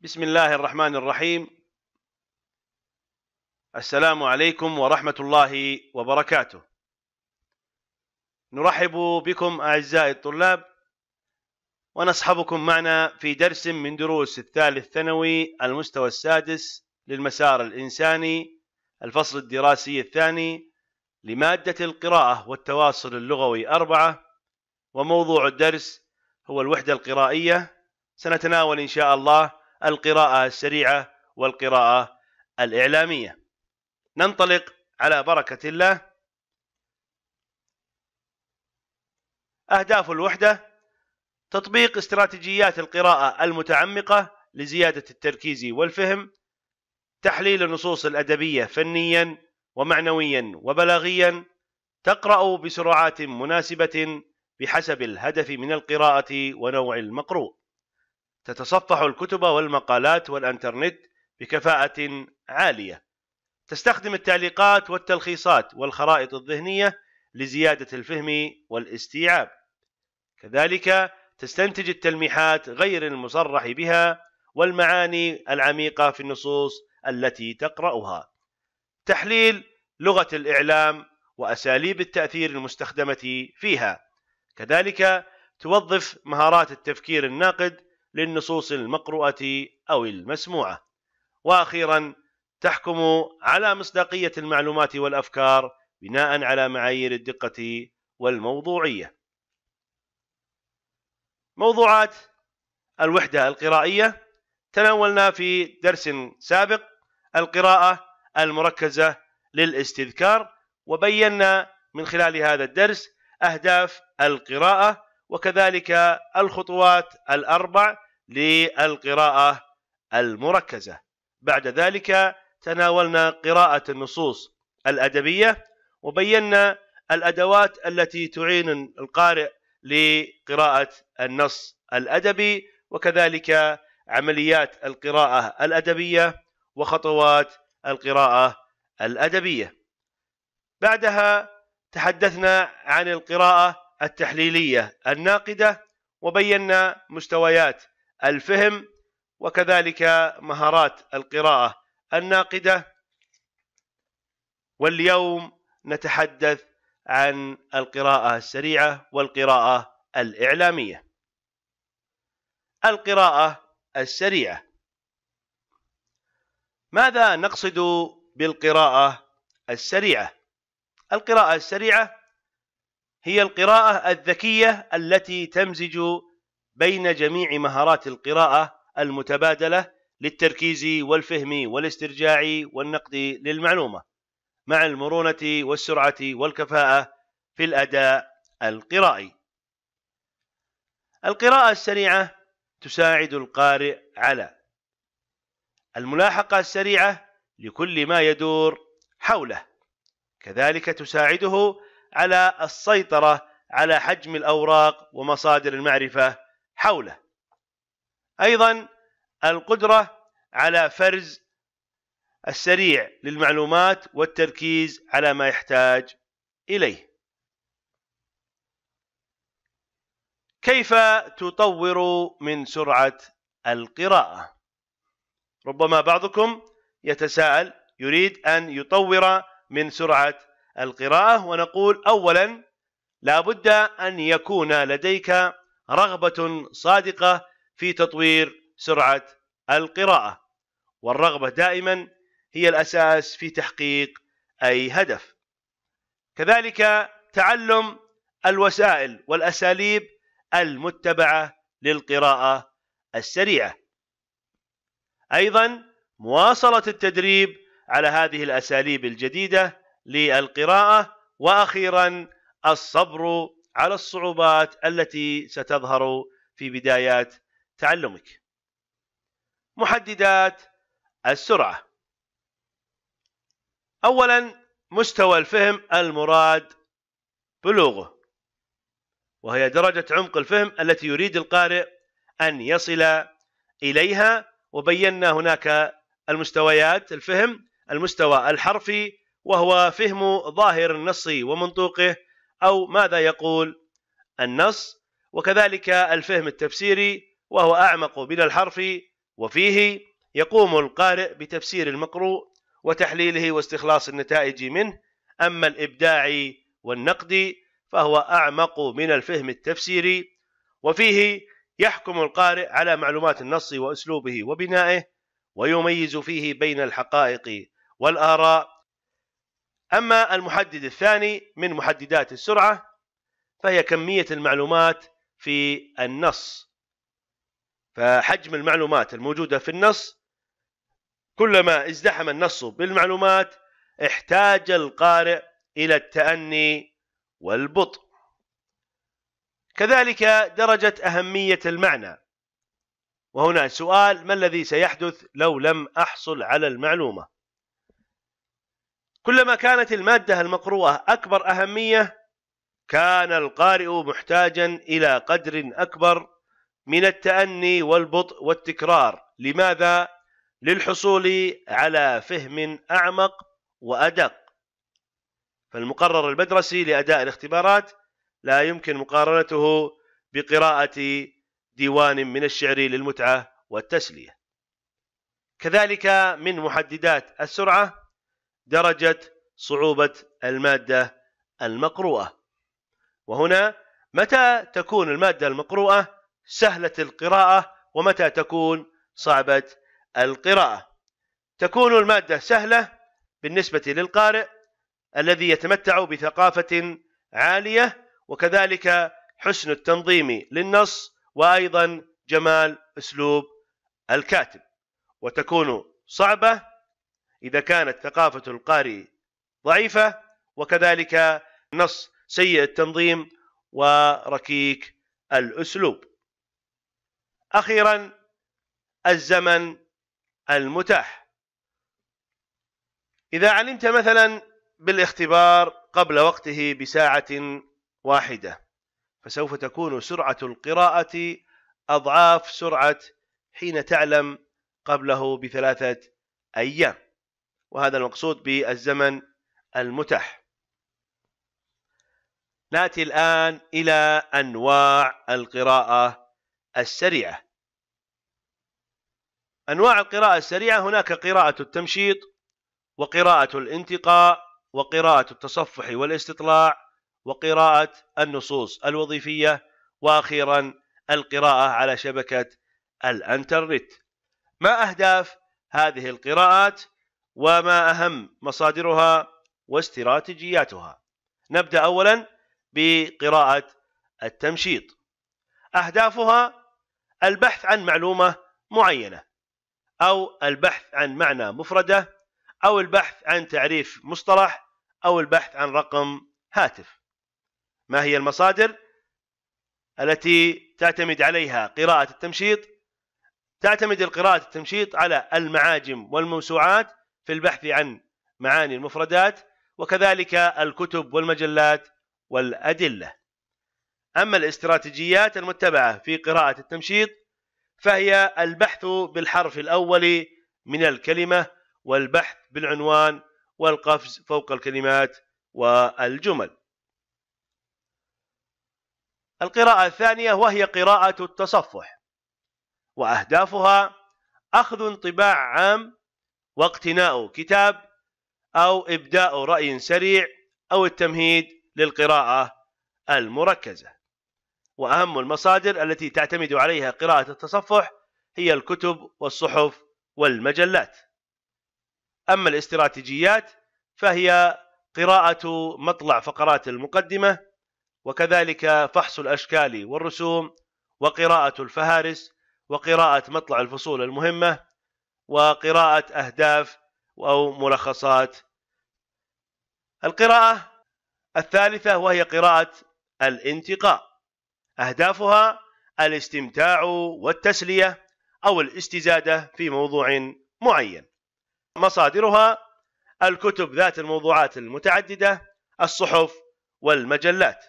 بسم الله الرحمن الرحيم السلام عليكم ورحمة الله وبركاته نرحب بكم أعزائي الطلاب ونصحبكم معنا في درس من دروس الثالث ثانوي المستوى السادس للمسار الإنساني الفصل الدراسي الثاني لمادة القراءة والتواصل اللغوي أربعة وموضوع الدرس هو الوحدة القرائية سنتناول إن شاء الله القراءة السريعة والقراءة الإعلامية ننطلق على بركة الله أهداف الوحدة تطبيق استراتيجيات القراءة المتعمقة لزيادة التركيز والفهم تحليل النصوص الأدبية فنيا ومعنويا وبلاغيا تقرأ بسرعات مناسبة بحسب الهدف من القراءة ونوع المقروء تتصفح الكتب والمقالات والانترنت بكفاءة عالية. تستخدم التعليقات والتلخيصات والخرائط الذهنية لزيادة الفهم والاستيعاب. كذلك تستنتج التلميحات غير المصرح بها والمعاني العميقة في النصوص التي تقرأها. تحليل لغة الإعلام وأساليب التأثير المستخدمة فيها. كذلك توظف مهارات التفكير الناقد للنصوص المقروءة أو المسموعة وأخيرا تحكم على مصداقية المعلومات والأفكار بناء على معايير الدقة والموضوعية موضوعات الوحدة القرائية تناولنا في درس سابق القراءة المركزة للاستذكار وبينا من خلال هذا الدرس أهداف القراءة وكذلك الخطوات الأربع للقراءة المركزة بعد ذلك تناولنا قراءة النصوص الأدبية وبينا الأدوات التي تعين القارئ لقراءة النص الأدبي وكذلك عمليات القراءة الأدبية وخطوات القراءة الأدبية بعدها تحدثنا عن القراءة التحليلية الناقدة وبينا مستويات الفهم وكذلك مهارات القراءة الناقدة واليوم نتحدث عن القراءة السريعة والقراءة الإعلامية القراءة السريعة ماذا نقصد بالقراءة السريعة؟ القراءة السريعة هي القراءة الذكية التي تمزج بين جميع مهارات القراءة المتبادلة للتركيز والفهم والاسترجاع والنقد للمعلومة مع المرونة والسرعة والكفاءة في الأداء القرائي. القراءة السريعة تساعد القارئ على الملاحقة السريعة لكل ما يدور حوله كذلك تساعده على السيطرة على حجم الأوراق ومصادر المعرفة حوله أيضا القدرة على فرز السريع للمعلومات والتركيز على ما يحتاج إليه كيف تطور من سرعة القراءة ربما بعضكم يتساءل يريد أن يطور من سرعة القراءة ونقول أولا لا بد أن يكون لديك رغبة صادقة في تطوير سرعة القراءة والرغبة دائما هي الأساس في تحقيق أي هدف كذلك تعلم الوسائل والأساليب المتبعة للقراءة السريعة أيضا مواصلة التدريب على هذه الأساليب الجديدة للقراءة وأخيرا الصبر على الصعوبات التي ستظهر في بدايات تعلمك محددات السرعة أولا مستوى الفهم المراد بلوغه وهي درجة عمق الفهم التي يريد القارئ أن يصل إليها وبينا هناك المستويات الفهم المستوى الحرفي وهو فهم ظاهر النص ومنطوقه أو ماذا يقول النص وكذلك الفهم التفسيري وهو أعمق بلا الحرف وفيه يقوم القارئ بتفسير المقروء وتحليله واستخلاص النتائج منه أما الإبداع والنقد فهو أعمق من الفهم التفسيري وفيه يحكم القارئ على معلومات النص وأسلوبه وبنائه ويميز فيه بين الحقائق والآراء أما المحدد الثاني من محددات السرعة فهي كمية المعلومات في النص فحجم المعلومات الموجودة في النص كلما ازدحم النص بالمعلومات احتاج القارئ إلى التأني والبطء كذلك درجة أهمية المعنى وهنا سؤال ما الذي سيحدث لو لم أحصل على المعلومة كلما كانت المادة المقروءة أكبر أهمية كان القارئ محتاجا إلى قدر أكبر من التأني والبطء والتكرار لماذا؟ للحصول على فهم أعمق وأدق فالمقرر المدرسي لأداء الاختبارات لا يمكن مقارنته بقراءة ديوان من الشعر للمتعة والتسلية كذلك من محددات السرعة درجة صعوبة المادة المقروءة وهنا متى تكون المادة المقروءة سهلة القراءة ومتى تكون صعبة القراءة تكون المادة سهلة بالنسبة للقارئ الذي يتمتع بثقافة عالية وكذلك حسن التنظيم للنص وأيضا جمال أسلوب الكاتب وتكون صعبة إذا كانت ثقافة القارئ ضعيفة وكذلك نص سيء التنظيم وركيك الأسلوب أخيرا الزمن المتاح إذا علمت مثلا بالاختبار قبل وقته بساعة واحدة فسوف تكون سرعة القراءة أضعاف سرعة حين تعلم قبله بثلاثة أيام وهذا المقصود بالزمن المتاح ناتي الان الى انواع القراءه السريعه انواع القراءه السريعه هناك قراءه التمشيط وقراءه الانتقاء وقراءه التصفح والاستطلاع وقراءه النصوص الوظيفيه واخيرا القراءه على شبكه الانترنت ما اهداف هذه القراءات وما أهم مصادرها واستراتيجياتها نبدأ أولا بقراءة التمشيط أهدافها البحث عن معلومة معينة أو البحث عن معنى مفردة أو البحث عن تعريف مصطلح أو البحث عن رقم هاتف ما هي المصادر التي تعتمد عليها قراءة التمشيط تعتمد القراءة التمشيط على المعاجم والموسوعات في البحث عن معاني المفردات وكذلك الكتب والمجلات والأدلة أما الاستراتيجيات المتبعة في قراءة التمشيط فهي البحث بالحرف الأول من الكلمة والبحث بالعنوان والقفز فوق الكلمات والجمل القراءة الثانية وهي قراءة التصفح وأهدافها أخذ انطباع عام واقتناء كتاب أو إبداء رأي سريع أو التمهيد للقراءة المركزة وأهم المصادر التي تعتمد عليها قراءة التصفح هي الكتب والصحف والمجلات أما الاستراتيجيات فهي قراءة مطلع فقرات المقدمة وكذلك فحص الأشكال والرسوم وقراءة الفهارس وقراءة مطلع الفصول المهمة وقراءة أهداف أو ملخصات القراءة الثالثة وهي قراءة الانتقاء أهدافها الاستمتاع والتسلية أو الاستزادة في موضوع معين مصادرها الكتب ذات الموضوعات المتعددة الصحف والمجلات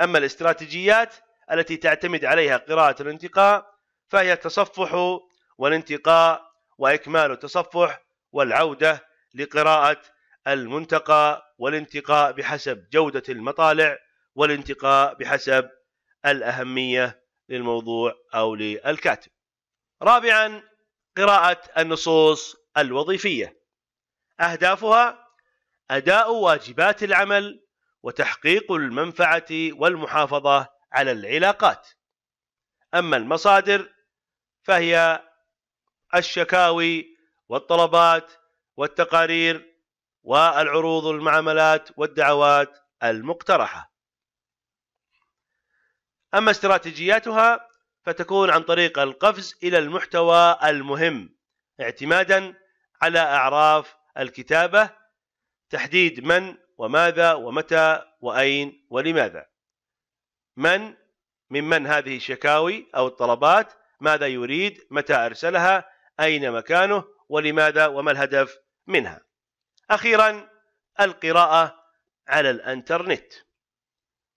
أما الاستراتيجيات التي تعتمد عليها قراءة الانتقاء فهي تصفح والانتقاء وإكمال التصفح والعودة لقراءة المنتقى والانتقاء بحسب جودة المطالع والانتقاء بحسب الأهمية للموضوع أو للكاتب رابعا قراءة النصوص الوظيفية أهدافها أداء واجبات العمل وتحقيق المنفعة والمحافظة على العلاقات أما المصادر فهي الشكاوي والطلبات والتقارير والعروض والمعاملات والدعوات المقترحه. اما استراتيجياتها فتكون عن طريق القفز الى المحتوى المهم اعتمادا على اعراف الكتابه تحديد من وماذا ومتى واين ولماذا. من ممن هذه الشكاوي او الطلبات ماذا يريد متى ارسلها أين مكانه ولماذا وما الهدف منها أخيرا القراءة على الأنترنت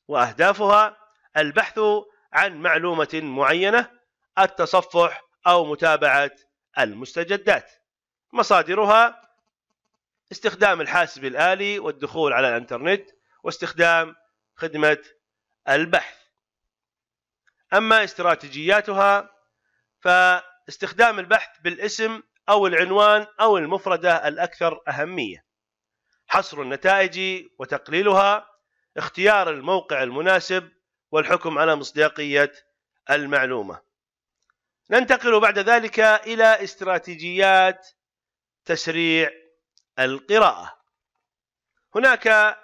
وأهدافها البحث عن معلومة معينة التصفح أو متابعة المستجدات مصادرها استخدام الحاسب الآلي والدخول على الإنترنت واستخدام خدمة البحث أما استراتيجياتها استخدام البحث بالاسم أو العنوان أو المفردة الأكثر أهمية حصر النتائج وتقليلها اختيار الموقع المناسب والحكم على مصداقية المعلومة ننتقل بعد ذلك إلى استراتيجيات تسريع القراءة هناك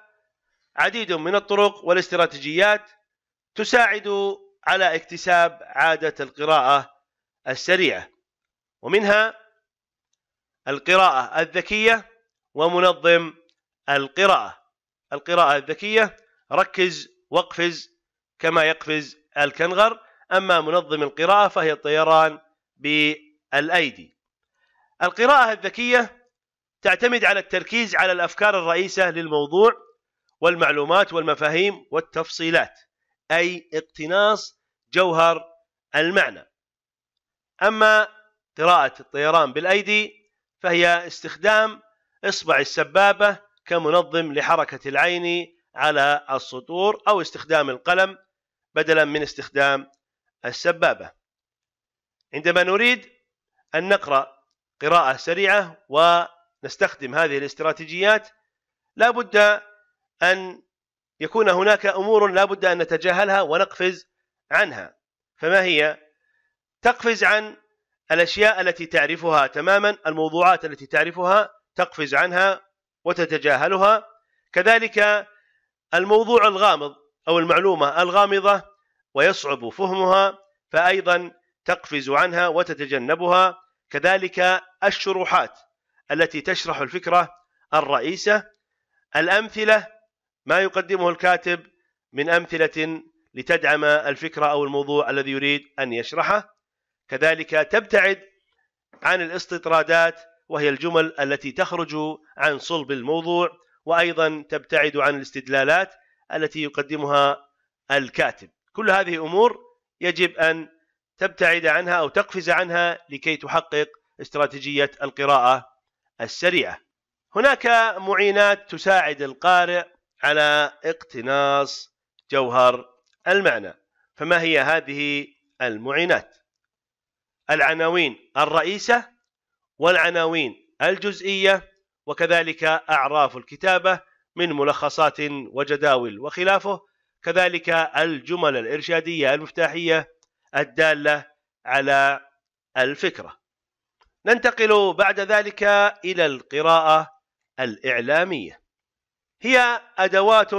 عديد من الطرق والاستراتيجيات تساعد على اكتساب عادة القراءة السريعة ومنها القراءة الذكية ومنظم القراءة القراءة الذكية ركز واقفز كما يقفز الكنغر أما منظم القراءة فهي الطيران بالأيدي القراءة الذكية تعتمد على التركيز على الأفكار الرئيسة للموضوع والمعلومات والمفاهيم والتفصيلات أي اقتناص جوهر المعنى أما قراءة الطيران بالأيدي فهي استخدام إصبع السبابة كمنظم لحركة العين على السطور أو استخدام القلم بدلا من استخدام السبابة عندما نريد أن نقرأ قراءة سريعة ونستخدم هذه الاستراتيجيات لا بد أن يكون هناك أمور لا بد أن نتجاهلها ونقفز عنها فما هي؟ تقفز عن الاشياء التي تعرفها تماما الموضوعات التي تعرفها تقفز عنها وتتجاهلها كذلك الموضوع الغامض او المعلومه الغامضه ويصعب فهمها فايضا تقفز عنها وتتجنبها كذلك الشروحات التي تشرح الفكره الرئيسه الامثله ما يقدمه الكاتب من امثله لتدعم الفكره او الموضوع الذي يريد ان يشرحه كذلك تبتعد عن الاستطرادات وهي الجمل التي تخرج عن صلب الموضوع وايضا تبتعد عن الاستدلالات التي يقدمها الكاتب كل هذه امور يجب ان تبتعد عنها او تقفز عنها لكي تحقق استراتيجيه القراءه السريعه هناك معينات تساعد القارئ على اقتناص جوهر المعنى فما هي هذه المعينات العناوين الرئيسة والعناوين الجزئية وكذلك أعراف الكتابة من ملخصات وجداول وخلافه كذلك الجمل الإرشادية المفتاحية الدالة على الفكرة ننتقل بعد ذلك إلى القراءة الإعلامية هي أدوات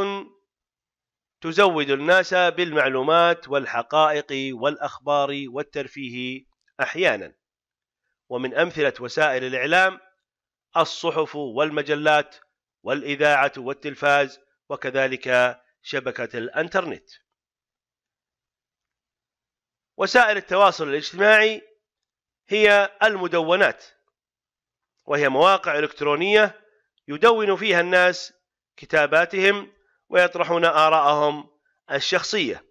تزود الناس بالمعلومات والحقائق والأخبار والترفيه أحيانا ومن أمثلة وسائل الإعلام الصحف والمجلات والإذاعة والتلفاز وكذلك شبكة الأنترنت وسائل التواصل الاجتماعي هي المدونات وهي مواقع إلكترونية يدون فيها الناس كتاباتهم ويطرحون آراءهم الشخصية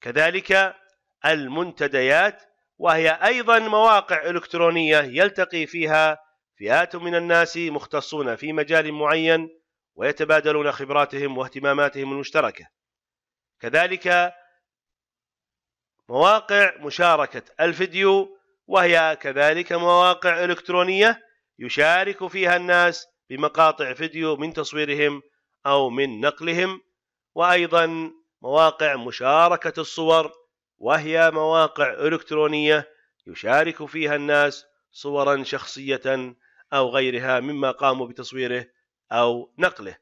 كذلك المنتديات وهي أيضا مواقع إلكترونية يلتقي فيها فئات من الناس مختصون في مجال معين ويتبادلون خبراتهم واهتماماتهم المشتركة كذلك مواقع مشاركة الفيديو وهي كذلك مواقع إلكترونية يشارك فيها الناس بمقاطع فيديو من تصويرهم أو من نقلهم وأيضا مواقع مشاركة الصور وهي مواقع إلكترونية يشارك فيها الناس صورا شخصية أو غيرها مما قاموا بتصويره أو نقله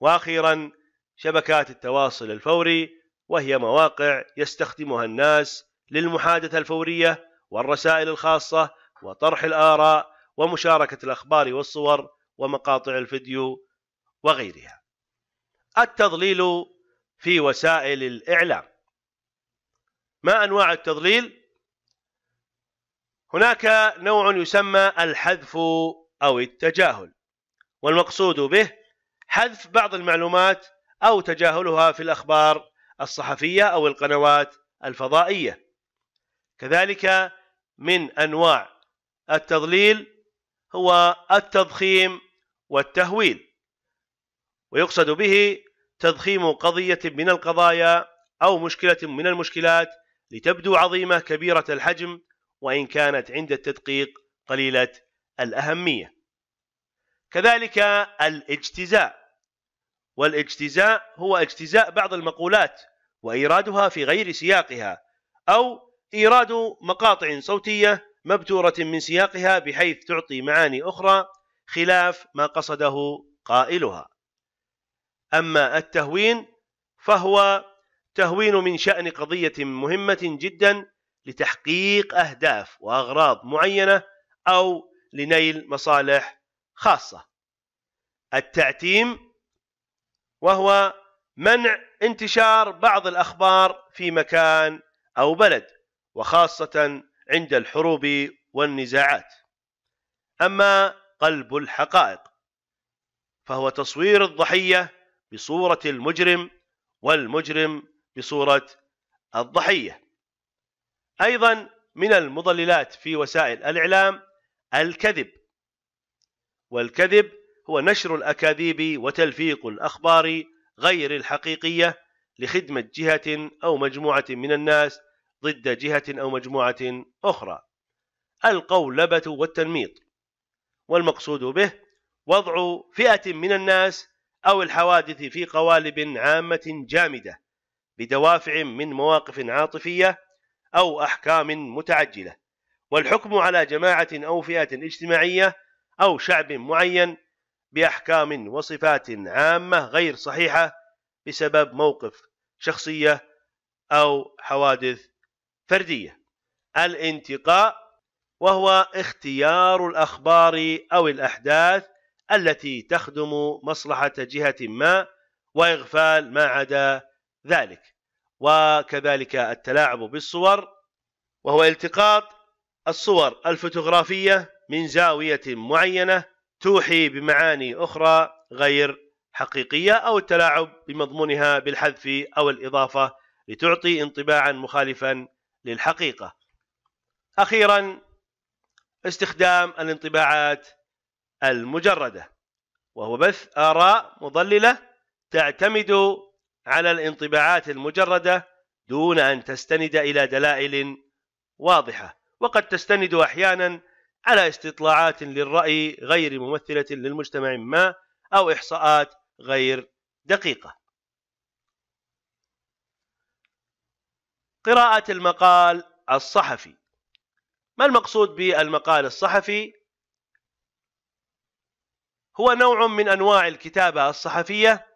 وأخيرا شبكات التواصل الفوري وهي مواقع يستخدمها الناس للمحادثة الفورية والرسائل الخاصة وطرح الآراء ومشاركة الأخبار والصور ومقاطع الفيديو وغيرها التضليل في وسائل الإعلام ما انواع التضليل هناك نوع يسمى الحذف او التجاهل والمقصود به حذف بعض المعلومات او تجاهلها في الاخبار الصحفيه او القنوات الفضائيه كذلك من انواع التضليل هو التضخيم والتهويل ويقصد به تضخيم قضيه من القضايا او مشكله من المشكلات لتبدو عظيمة كبيرة الحجم وإن كانت عند التدقيق قليلة الأهمية كذلك الاجتزاء والاجتزاء هو اجتزاء بعض المقولات وإيرادها في غير سياقها أو إيراد مقاطع صوتية مبتورة من سياقها بحيث تعطي معاني أخرى خلاف ما قصده قائلها أما التهوين فهو تهوين من شأن قضية مهمة جدا لتحقيق أهداف وأغراض معينة أو لنيل مصالح خاصة. التعتيم وهو منع انتشار بعض الأخبار في مكان أو بلد وخاصة عند الحروب والنزاعات. أما قلب الحقائق فهو تصوير الضحية بصورة المجرم والمجرم بصورة الضحية أيضا من المضللات في وسائل الإعلام الكذب والكذب هو نشر الأكاذيب وتلفيق الأخبار غير الحقيقية لخدمة جهة أو مجموعة من الناس ضد جهة أو مجموعة أخرى القولبة والتنميط والمقصود به وضع فئة من الناس أو الحوادث في قوالب عامة جامدة بدوافع من مواقف عاطفية أو أحكام متعجلة والحكم على جماعة أو فئة اجتماعية أو شعب معين بأحكام وصفات عامة غير صحيحة بسبب موقف شخصية أو حوادث فردية الانتقاء وهو اختيار الأخبار أو الأحداث التي تخدم مصلحة جهة ما وإغفال ما عدا ذلك وكذلك التلاعب بالصور وهو التقاط الصور الفوتوغرافية من زاوية معينة توحي بمعاني أخرى غير حقيقية أو التلاعب بمضمونها بالحذف أو الإضافة لتعطي انطباعا مخالفا للحقيقة أخيرا استخدام الانطباعات المجردة وهو بث آراء مضللة تعتمد على الانطباعات المجرده دون ان تستند الى دلائل واضحه وقد تستند احيانا على استطلاعات للراي غير ممثله للمجتمع ما او احصاءات غير دقيقه قراءه المقال الصحفي ما المقصود بالمقال الصحفي هو نوع من انواع الكتابه الصحفيه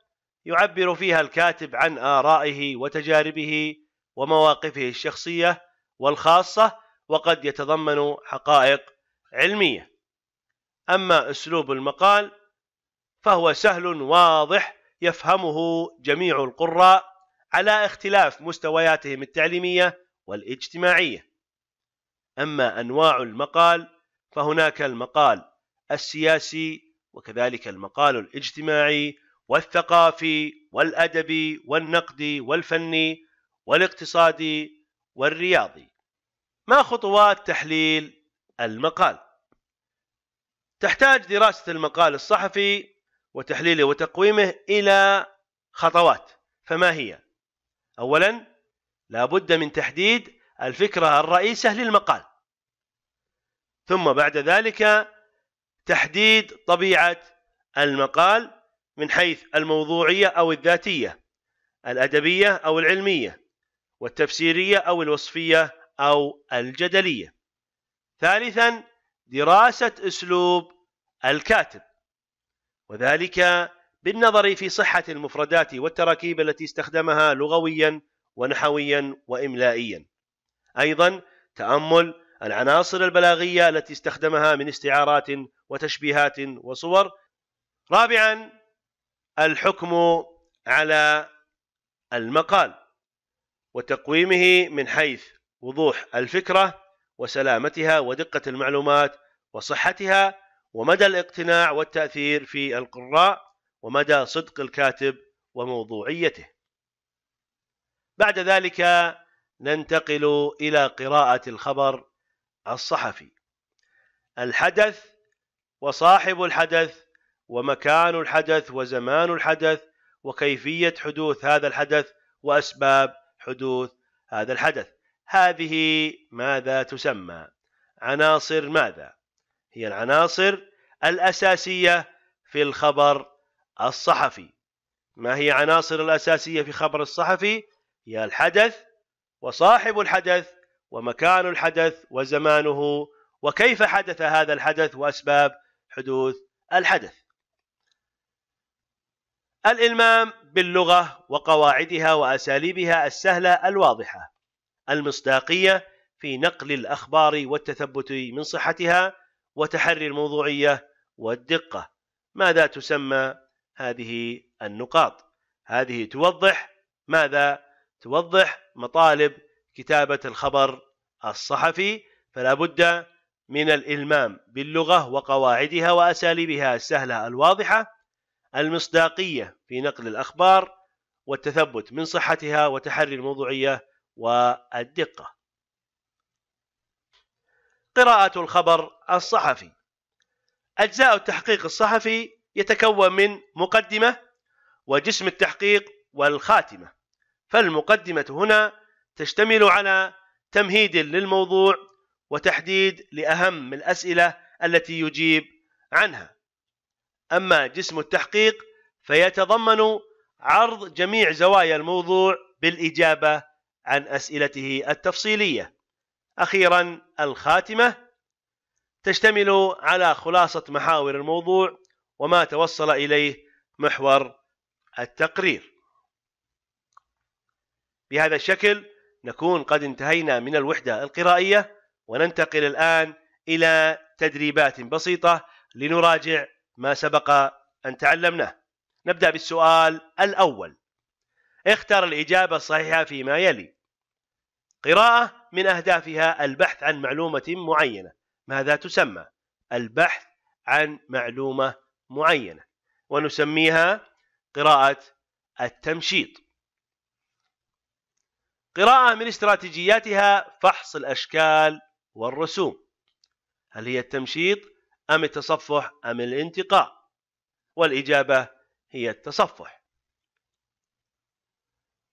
يعبر فيها الكاتب عن آرائه وتجاربه ومواقفه الشخصية والخاصة وقد يتضمن حقائق علمية أما أسلوب المقال فهو سهل واضح يفهمه جميع القراء على اختلاف مستوياتهم التعليمية والاجتماعية أما أنواع المقال فهناك المقال السياسي وكذلك المقال الاجتماعي والثقافي والأدبي والنقدي والفني والاقتصادي والرياضي ما خطوات تحليل المقال تحتاج دراسة المقال الصحفي وتحليله وتقويمه إلى خطوات فما هي؟ أولا لابد من تحديد الفكرة الرئيسة للمقال ثم بعد ذلك تحديد طبيعة المقال من حيث الموضوعية أو الذاتية الأدبية أو العلمية والتفسيرية أو الوصفية أو الجدلية ثالثا دراسة أسلوب الكاتب وذلك بالنظر في صحة المفردات والتراكيب التي استخدمها لغويا ونحويا وإملائيا أيضا تأمل العناصر البلاغية التي استخدمها من استعارات وتشبيهات وصور رابعا الحكم على المقال وتقويمه من حيث وضوح الفكرة وسلامتها ودقة المعلومات وصحتها ومدى الاقتناع والتأثير في القراء ومدى صدق الكاتب وموضوعيته بعد ذلك ننتقل إلى قراءة الخبر الصحفي الحدث وصاحب الحدث ومكان الحدث وزمان الحدث وكيفيه حدوث هذا الحدث واسباب حدوث هذا الحدث هذه ماذا تسمى عناصر ماذا هي العناصر الاساسيه في الخبر الصحفي ما هي عناصر الاساسيه في خبر الصحفي هي الحدث وصاحب الحدث ومكان الحدث وزمانه وكيف حدث هذا الحدث واسباب حدوث الحدث الإلمام باللغة وقواعدها وأساليبها السهلة الواضحة المصداقية في نقل الأخبار والتثبت من صحتها وتحري الموضوعية والدقة ماذا تسمى هذه النقاط هذه توضح ماذا توضح مطالب كتابة الخبر الصحفي فلا بد من الإلمام باللغة وقواعدها وأساليبها السهلة الواضحة المصداقية في نقل الأخبار والتثبت من صحتها وتحري الموضوعية والدقة قراءة الخبر الصحفي أجزاء التحقيق الصحفي يتكون من مقدمة وجسم التحقيق والخاتمة فالمقدمة هنا تشتمل على تمهيد للموضوع وتحديد لأهم الأسئلة التي يجيب عنها أما جسم التحقيق فيتضمن عرض جميع زوايا الموضوع بالإجابة عن أسئلته التفصيلية أخيرا الخاتمة تشتمل على خلاصة محاور الموضوع وما توصل إليه محور التقرير بهذا الشكل نكون قد انتهينا من الوحدة القرائية وننتقل الآن إلى تدريبات بسيطة لنراجع ما سبق أن تعلمناه نبدأ بالسؤال الأول اختر الإجابة الصحيحة فيما يلي قراءة من أهدافها البحث عن معلومة معينة ماذا تسمى؟ البحث عن معلومة معينة ونسميها قراءة التمشيط قراءة من استراتيجياتها فحص الأشكال والرسوم هل هي التمشيط أم التصفح أم الانتقاء والإجابة هي التصفح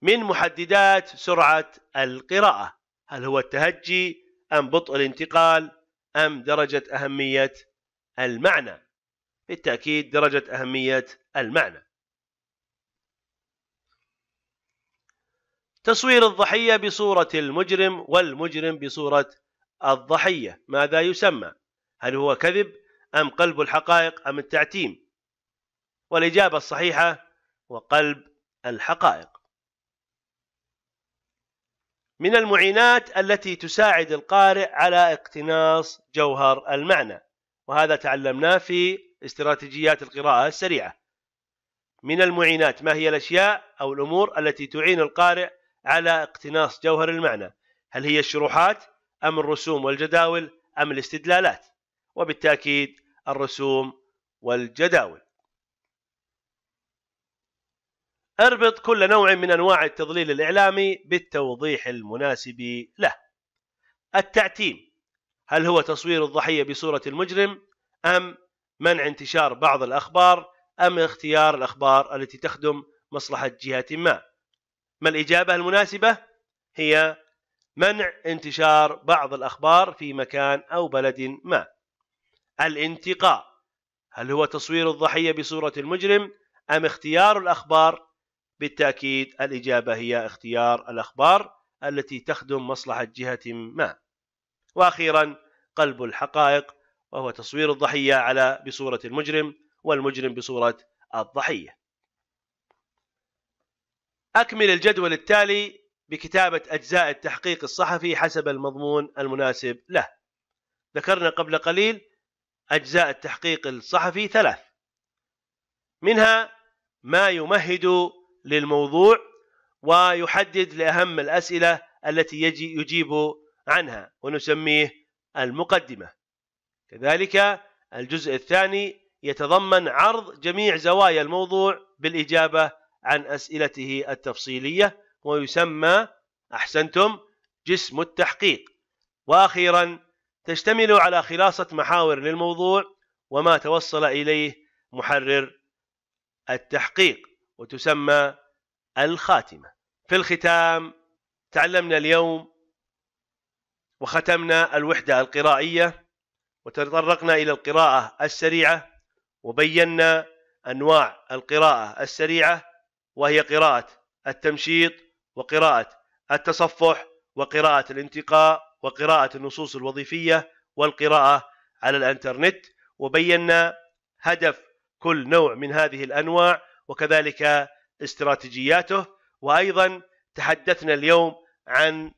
من محددات سرعة القراءة هل هو التهجي أم بطء الانتقال أم درجة أهمية المعنى بالتأكيد درجة أهمية المعنى تصوير الضحية بصورة المجرم والمجرم بصورة الضحية ماذا يسمى هل هو كذب أم قلب الحقائق أم التعتيم والإجابة الصحيحة وقلب الحقائق من المعينات التي تساعد القارئ على اقتناص جوهر المعنى وهذا تعلمناه في استراتيجيات القراءة السريعة من المعينات ما هي الأشياء أو الأمور التي تعين القارئ على اقتناص جوهر المعنى هل هي الشروحات أم الرسوم والجداول أم الاستدلالات وبالتأكيد الرسوم والجداول اربط كل نوع من أنواع التضليل الإعلامي بالتوضيح المناسب له التعتيم هل هو تصوير الضحية بصورة المجرم أم منع انتشار بعض الأخبار أم اختيار الأخبار التي تخدم مصلحة جهة ما ما الإجابة المناسبة هي منع انتشار بعض الأخبار في مكان أو بلد ما الانتقاء هل هو تصوير الضحية بصورة المجرم أم اختيار الأخبار بالتأكيد الإجابة هي اختيار الأخبار التي تخدم مصلحة جهة ما وأخيرا قلب الحقائق وهو تصوير الضحية على بصورة المجرم والمجرم بصورة الضحية أكمل الجدول التالي بكتابة أجزاء التحقيق الصحفي حسب المضمون المناسب له ذكرنا قبل قليل أجزاء التحقيق الصحفي ثلاث منها ما يمهد للموضوع ويحدد لأهم الأسئلة التي يجي يجيب عنها ونسميه المقدمة كذلك الجزء الثاني يتضمن عرض جميع زوايا الموضوع بالإجابة عن أسئلته التفصيلية ويسمى أحسنتم جسم التحقيق وأخيرا تشتمل على خلاصة محاور للموضوع وما توصل إليه محرر التحقيق وتسمى الخاتمة في الختام تعلمنا اليوم وختمنا الوحدة القرائية وتطرقنا إلى القراءة السريعة وبينا أنواع القراءة السريعة وهي قراءة التمشيط وقراءة التصفح وقراءة الانتقاء وقراءة النصوص الوظيفية والقراءة على الانترنت وبينا هدف كل نوع من هذه الانواع وكذلك استراتيجياته وايضا تحدثنا اليوم عن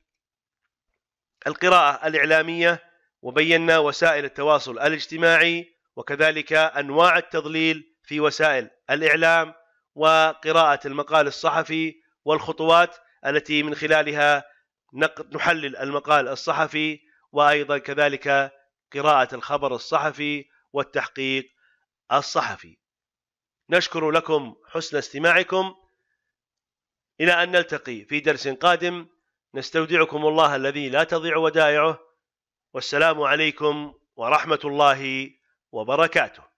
القراءة الاعلامية وبينا وسائل التواصل الاجتماعي وكذلك انواع التضليل في وسائل الاعلام وقراءة المقال الصحفي والخطوات التي من خلالها نحلل المقال الصحفي وايضا كذلك قراءه الخبر الصحفي والتحقيق الصحفي نشكر لكم حسن استماعكم الى ان نلتقي في درس قادم نستودعكم الله الذي لا تضيع ودائعه والسلام عليكم ورحمه الله وبركاته